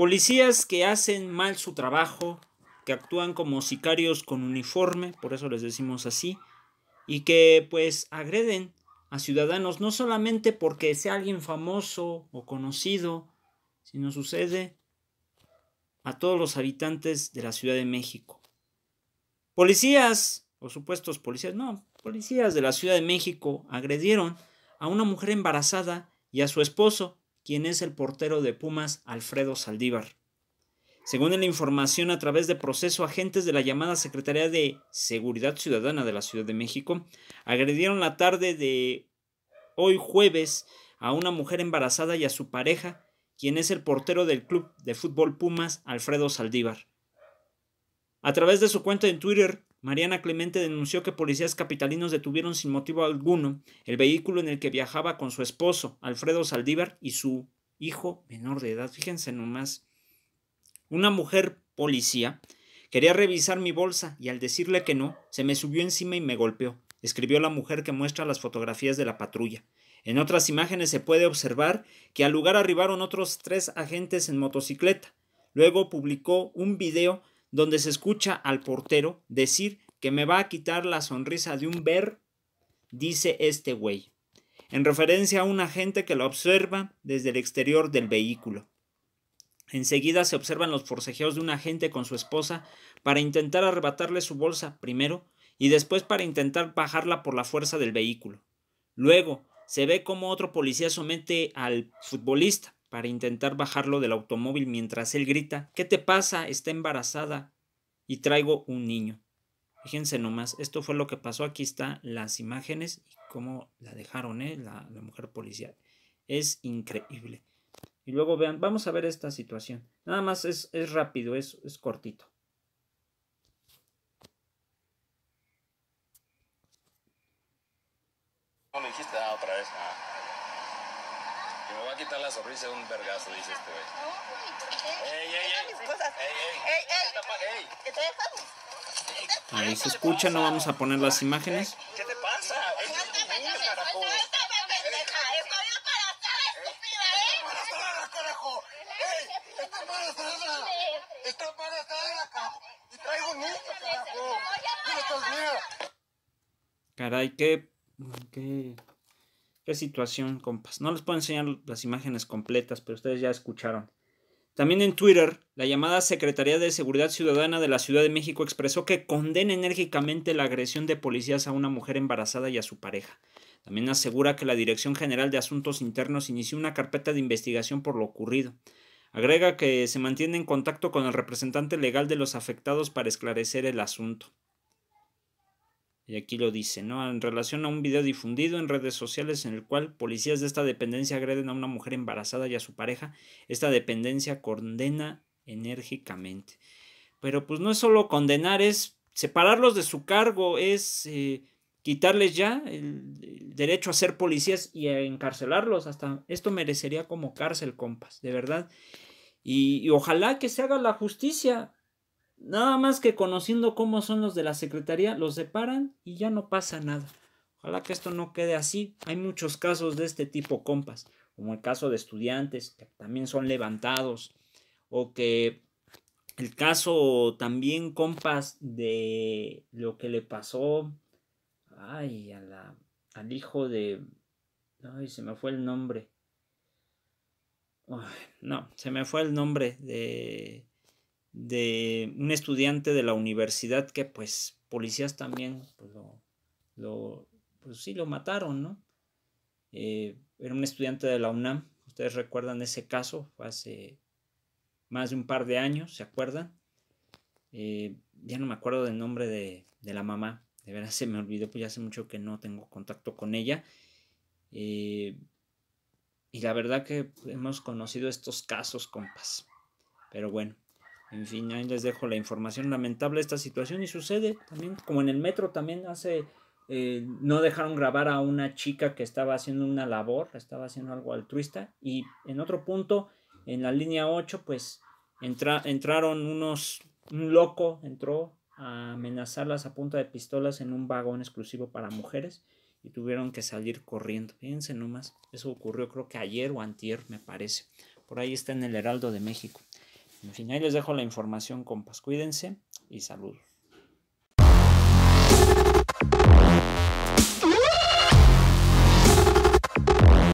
Policías que hacen mal su trabajo, que actúan como sicarios con uniforme, por eso les decimos así, y que pues agreden a ciudadanos no solamente porque sea alguien famoso o conocido, sino sucede a todos los habitantes de la Ciudad de México. Policías, o supuestos policías, no, policías de la Ciudad de México agredieron a una mujer embarazada y a su esposo quien es el portero de Pumas, Alfredo Saldívar. Según la información a través de proceso, agentes de la llamada Secretaría de Seguridad Ciudadana de la Ciudad de México agredieron la tarde de hoy jueves a una mujer embarazada y a su pareja, quien es el portero del club de fútbol Pumas, Alfredo Saldívar. A través de su cuenta en Twitter, Mariana Clemente denunció que policías capitalinos detuvieron sin motivo alguno el vehículo en el que viajaba con su esposo, Alfredo Saldívar, y su hijo menor de edad. Fíjense nomás. Una mujer policía quería revisar mi bolsa y al decirle que no, se me subió encima y me golpeó, escribió la mujer que muestra las fotografías de la patrulla. En otras imágenes se puede observar que al lugar arribaron otros tres agentes en motocicleta. Luego publicó un video donde se escucha al portero decir que me va a quitar la sonrisa de un ver, dice este güey, en referencia a un agente que lo observa desde el exterior del vehículo. Enseguida se observan los forcejeos de un agente con su esposa para intentar arrebatarle su bolsa primero y después para intentar bajarla por la fuerza del vehículo. Luego se ve como otro policía somete al futbolista, para intentar bajarlo del automóvil mientras él grita, ¿qué te pasa? Está embarazada y traigo un niño. Fíjense nomás, esto fue lo que pasó. Aquí están las imágenes y cómo la dejaron, ¿eh? la, mujer policial. Es increíble. Y luego vean, vamos a ver esta situación. Nada más es, es rápido, es, es cortito. No dijiste ah, otra vez. Ah. Me va a quitar la sonrisa un vergaso, dice este wey. Ah, ¡Ey, ey, ey! ¡Ey, ey, ey! ¡Ey, ey, ey! ¿Qué te dejamos? Ahí se escucha, no vamos a poner las imágenes. ¿Qué te pasa? ¡Esta es tu niña, carajo! ¡Esta es tu niña, carajo! ¡Estoy embarazada, estúpida, eh! ¡Estoy embarazada, carajo! ¡Ey, está embarazada! ¡Está carajo. ¡Y traigo niños carajo! ¡Esto es mío! Caray, qué... ¿Qué situación, compas. No les puedo enseñar las imágenes completas, pero ustedes ya escucharon. También en Twitter, la llamada Secretaría de Seguridad Ciudadana de la Ciudad de México expresó que condena enérgicamente la agresión de policías a una mujer embarazada y a su pareja. También asegura que la Dirección General de Asuntos Internos inició una carpeta de investigación por lo ocurrido. Agrega que se mantiene en contacto con el representante legal de los afectados para esclarecer el asunto. Y aquí lo dice, ¿no? En relación a un video difundido en redes sociales en el cual policías de esta dependencia agreden a una mujer embarazada y a su pareja, esta dependencia condena enérgicamente. Pero pues no es solo condenar, es separarlos de su cargo, es eh, quitarles ya el, derecho a ser policías y encarcelarlos. Hasta esto merecería como cárcel, compas, de verdad. y ojalá que se haga la justicia. Nada más que conociendo cómo son los de la Secretaría, los separan y ya no pasa nada. Ojalá que esto no quede así. Hay muchos casos de este tipo, compas, como el caso de estudiantes que también son levantados, o que el caso también, compas, de lo que le pasó ay, a al hijo de... Ay, se me fue el nombre. no, se me fue el nombre de de un estudiante de la universidad que pues policías también pues, lo, lo pues sí lo mataron, ¿no? Eh, era un estudiante de la UNAM, ustedes recuerdan ese caso, hace más de un par de años, ¿se acuerdan? Eh, ya no me acuerdo del nombre de, de, la mamá, de verdad se me olvidó, pues ya hace mucho que no tengo contacto con ella. Eh, y la verdad que hemos conocido estos casos, compas. Pero bueno, en fin, ahí les dejo la información lamentable esta situación y sucede también, como en el metro también hace, eh, no dejaron grabar a una chica que estaba haciendo una labor, estaba haciendo algo altruista y en otro punto, en la línea 8, pues entraron unos, un loco entró a amenazarlas a punta de pistolas en un vagón exclusivo para mujeres y tuvieron que salir corriendo. Fíjense nomás, eso ocurrió creo que ayer o antier, me parece. Por ahí está en el Heraldo de México. En fin, ahí les dejo la información, compas. Cuídense y saludos.